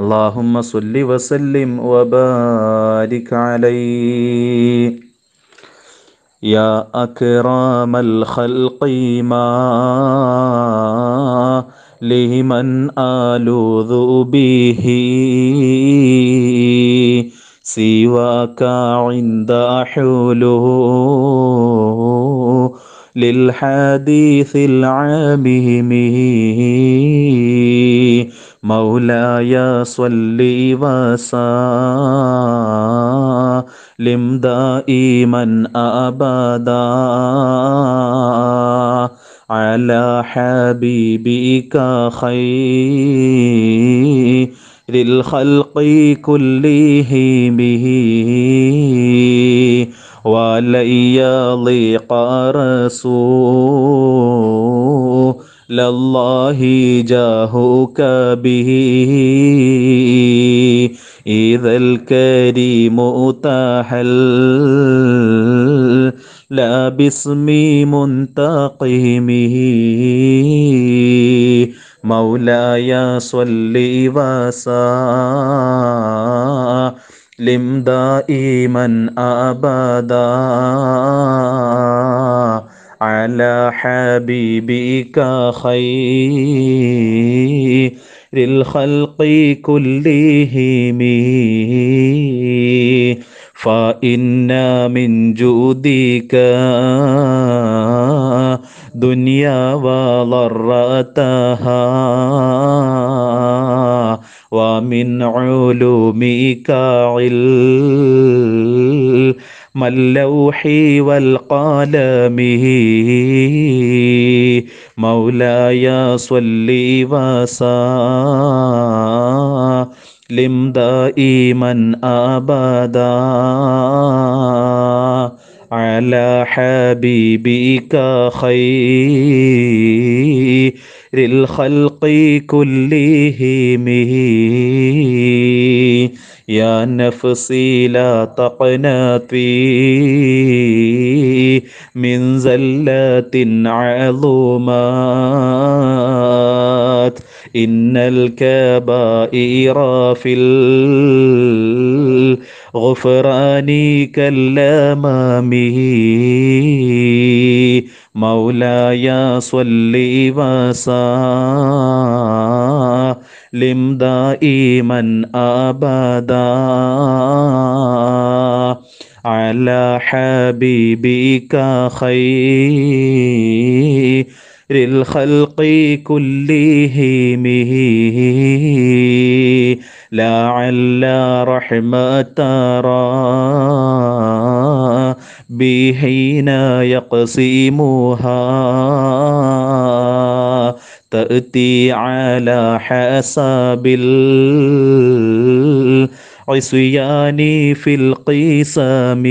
اللهم صل وسلم وبارك عليه يا أكرم الخلق ما لمن آلوذ به سواك عند حلو للحديث العامه مولاي صل وسلم دائما أبدا على حبيبك خير به كلهم يضيق رسول لله جاهك به إذا الكريم تحل لا باسم منتقمه مولاي صل وسلم دائما أبدا على حبيبك خير الخلق كلهم فإن من جودك دنيا وضرتها ومن علومك علم ما والقلم مولاي صلي وسلم دائما أبدا على حبيبك خير الخلق كلهم يا نفسي لا تقنطي من زلات عظمات إن الكبائر في غفراني كالامامه مولاي صلي وسلم دائما ابدا على حبيبك خير الخلق كلهم لعل رحمة ترى يقسمها تأتي على حساب العصيان في القسام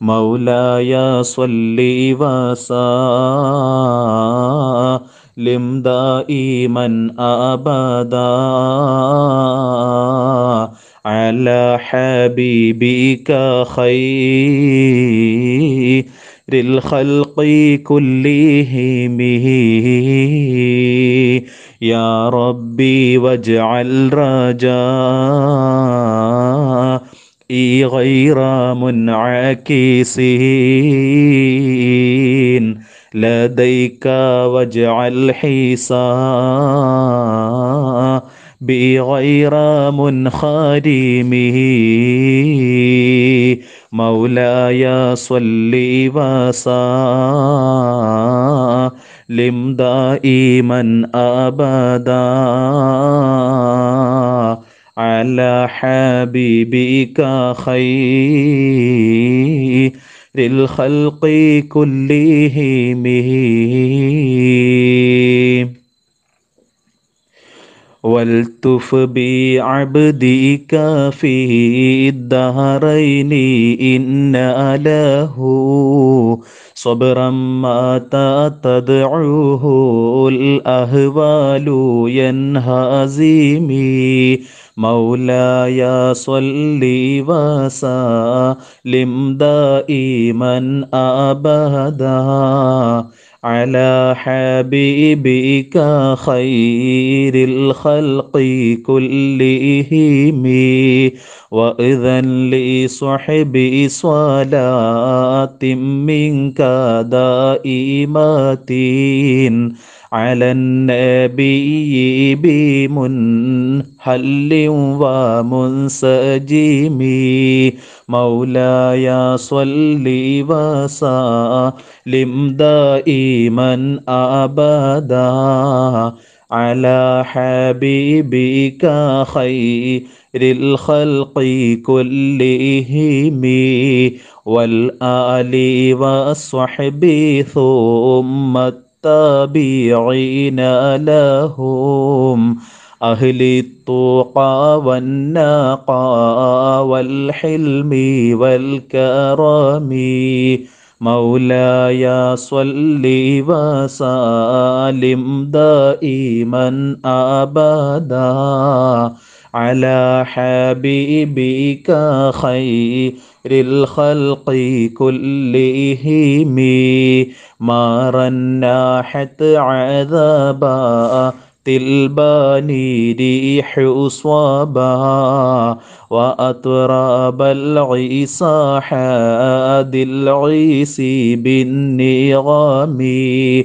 مولاي صلي وسلم لم دائما أبدا على حبيبك خير الخلق كلهم يا ربي واجعل رجاء غير منعكسه لديك واجعل حسابي غير منخدمه مولاي صل وسلم دائما أبدا على حبيبك خير للخلق كلهم والتف بعبدك في الدهرين إن له صبرا ما تدعوه الأهوال ينهازمي مولاي صلي وسلم دائما أبدا على حبيبك خير الخلق كلهم وإذا لصحبي صلاة منك دائمة على النبي بمنحل ومنسجم مولاي صل وسلم دائما أبدا على حبيبك خير الخلق كلهم والآل والصحب ثم التابعين لهم أهل الطوقى والناقى والحلم والكرم مولاي صل وسلم دائما أبدا على حبيبك خير الخلق كلهم ما رناحت عذابا تلباني ريح صوابا وأطراب العيسى حاد العيسي بالنغامي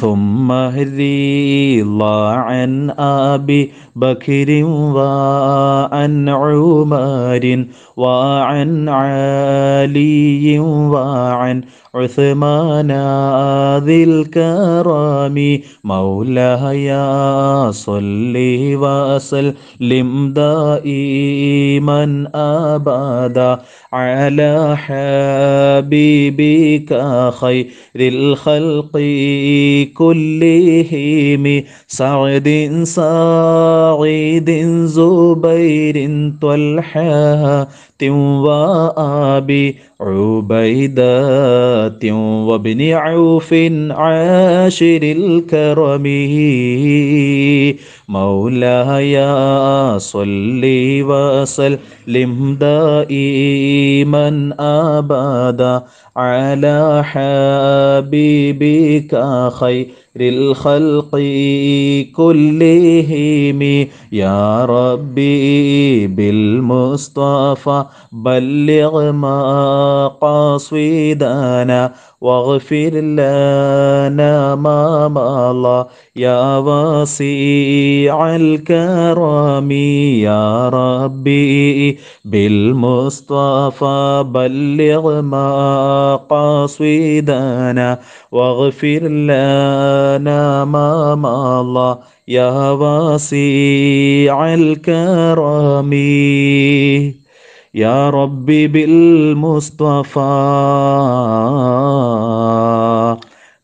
ثم اهدي الله عن ابي بكر وعن عمر وعن علي وعن عثمان ذي الكرم مولاي صل وسلم دائما أبدا على حبيبك خير الخلق كلهم سعد سعيد زبير طلحة وأبي عبيدات وابن عوف عاشر الكرم مولاي صل وسلم دائما ابدا على حبيبك خير الخلق كلهم يا ربي بالمصطفى بلغ ما قصيدانا واغفر لنا ما مضى يا واسع الكرم يا ربي بالمصطفى بلغ ما قصيدانا واغفر لنا ما مضى يا واسع الكرم يا ربي بالمصطفى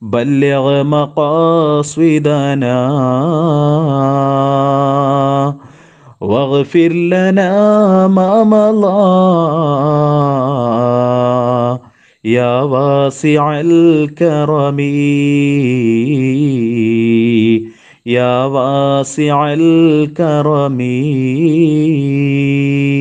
بلغ مقاصدنا واغفر لنا ما مضى يا واسع الكرم يا واسع الكرم